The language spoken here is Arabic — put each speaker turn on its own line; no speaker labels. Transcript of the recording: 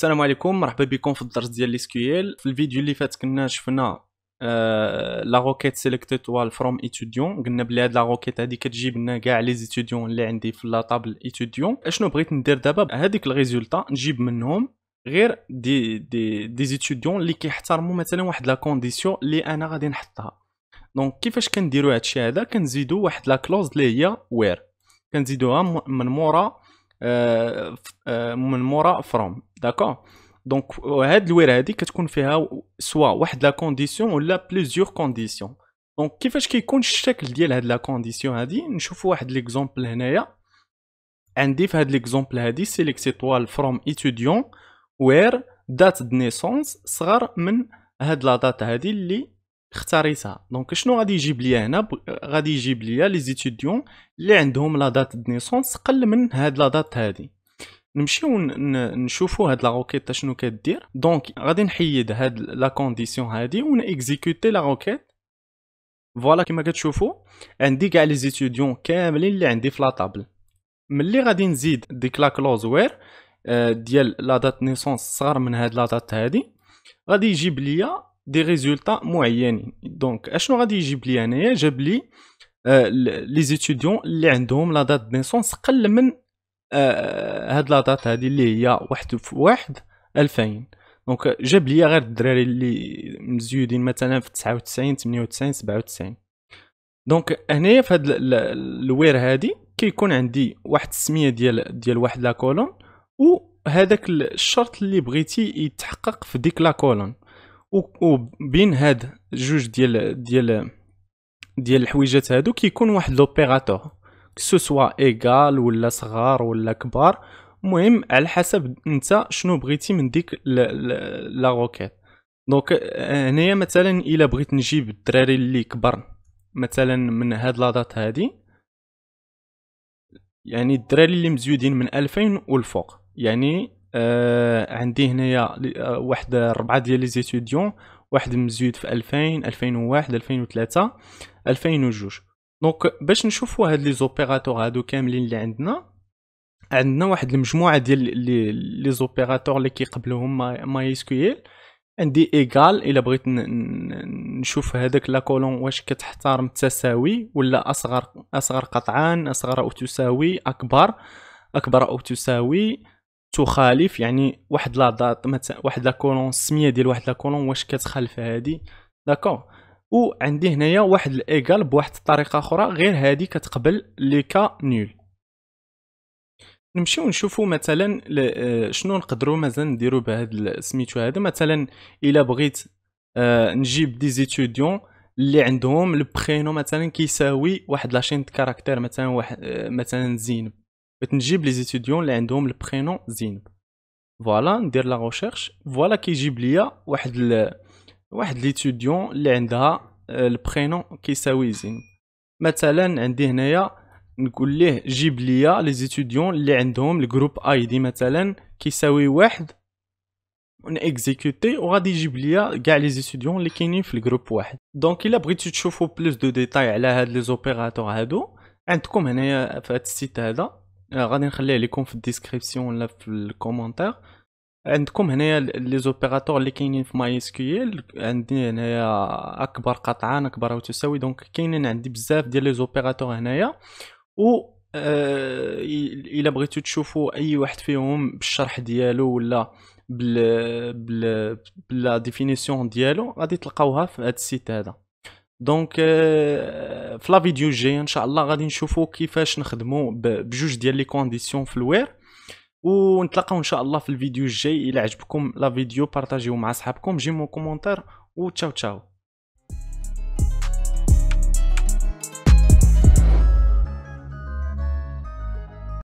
السلام عليكم مرحبا بكم في الدرس ديال الاس في الفيديو اللي فات كنا شفنا لا روكيت سيليكت توال فروم ايتوديون قلنا بلي هاد لا روكيت هادي كتجيب لنا كاع لي زيتوديون اللي عندي في لا طابل ايتوديون اشنو بغيت ندير دابا هذيك الريزولطا نجيب منهم غير دي دي دي زيتوديون اللي كيحترموا مثلا واحد لا كونديسيون اللي انا غادي نحطها دونك كيفاش كنديروا هادشي هذا كنزيدوا واحد لا كلوز اللي هي وير كنزيدوها من مورا آه، آه، من مورا فروم داكور دونك euh, هاد الوير هادي كتكون فيها سوا واحد لا كونديسيون ولا بليزيور كونديسيون دونك كيفاش كيكون الشكل ديال هاد لا كونديسيون هادي نشوفوا واحد ليكزومبل هنايا عندي في هاد ليكزومبل هادي سيليكت ايطوال فروم ايتوديون وير دات دنيسونس نيسونس صغر من هاد لا دات هادي اللي اختاريتها دونك شنو غادي يجيب ليا هنا غادي يجيب ليا لي زيتوديون اللي عندهم لا دات نيسونس قل من هاد لا دات هادي نمشيو نشوفو هاد لا روكيت شنو كدير دونك غادي نحيد هاد لا كونديسيون هادي ونيكزيكوتي لا روكيت فوالا كما كتشوفوا عندي كاع لي زيتوديون كاملين اللي عندي في لا طابل ملي غادي نزيد ديك لا كلوز وير آه، ديال لا دات نيسونس صغر من هاد لا دات هادي غادي يجيب ليا دي ريزولطا معينين دونك اشنو غادي يجيب لي انايا جاب لي آه، لي زيتوديون اللي عندهم لا دات نيسونس قل من آه، هاد دات هادي اللي هي واحد في واحد الفين دونك جاب ليا غير الدراري اللي مزيودين مثلا في تسعة وتسعين سبعة وتسعين دونك هنايا في هاد الوير هادي كيكون عندي واحد السميه ديال ديال واحد لا كولون وهذاك الشرط اللي بغيتي يتحقق في ديك لا كولون وبين هاد جوج ديال ديال ديال الحويجات هادو كيكون واحد لوبيراتور سوا ايغال ولا صغار ولا كبار المهم على حسب انت شنو بغيتي من ديك لا روكيت دونك هنايا مثلا الا بغيت نجيب الدراري اللي كبر مثلا من هاد لادات هادي يعني الدراري اللي مزيودين من 2000 والفوق يعني آه عندي هنايا واحد ربعه ديال لي زيتوديون واحد مزيود في 2000 2001 2003 2002 دونك باش نشوفوا هاد لي زوبيراتور هادو كاملين اللي عندنا عندنا واحد المجموعه ديال لي لي زوبيراتور اللي كيقبلوهم ماي اس كيو ال عندي ايغال الا بغيت نشوف هذاك لا كولون واش كتحترم التساوي ولا اصغر اصغر قطعان اصغر او تساوي اكبر اكبر او تساوي تخالف يعني واحد لا دات مثلا واحد لا كولون السميه ديال واحد لا كولون واش كتخالف هادي داكور وعندي هنايا واحد الايكال بواحد الطريقه اخرى غير هذه كتقبل لي كا نول نمشيو نشوفو مثلا آه، شنو نقدروا مازال نديرو بهذا سميتو هذا مثلا الا بغيت آه، نجيب دي زيتوديون اللي عندهم البرينو مثلا كيساوي واحد لاشين كاركتر مثلا واحد آه، مثلا زينب بغيت نجيب لي زيتوديون اللي عندهم البرينو زينب فوالا ندير لا ريشيرش فوالا كيجيب ليا واحد واحد ليتوديون اللي عندها آه، البرينون كيساوي زين مثلا عندي هنايا نقول ليه جيب ليا لي زيتوديون اللي عندهم الجروب اي دي مثلا كيساوي واحد نيكزيكوتي وغادي يجيب ليا كاع لي زيتوديون اللي كاينين في الجروب واحد دونك الا بغيتو تشوفوا بلوس دو ديتاي على هاد لي زوبيراتور هادو عندكم هنايا في هاد السيت هذا آه، غادي نخليه لكم في الديسكريبسيون ولا في الكومونتير عندكم هنايا لي زوبيراتور اللي كاينين في ماي اس كيو ال عندي هنايا اكبر قطعان اكبر او تساوي دونك كاينين عندي بزاف ديال لي زوبيراتور هنايا و آه الا بغيتو تشوفوا اي واحد فيهم بالشرح ديالو ولا بال بال بلا ديفينيسيون ديالو غادي تلقاوها في هذا السيت هذا دونك آه، في لا فيديو جاي ان شاء الله غادي نشوفوا كيفاش نخدموا بجوج ديال لي كونديسيون في الوير ونتلاقاو ان شاء الله في الفيديو الجاي الى عجبكم لا فيديو بارطاجيو مع اصحابكم جيمو كومونتير وتشاو تشاو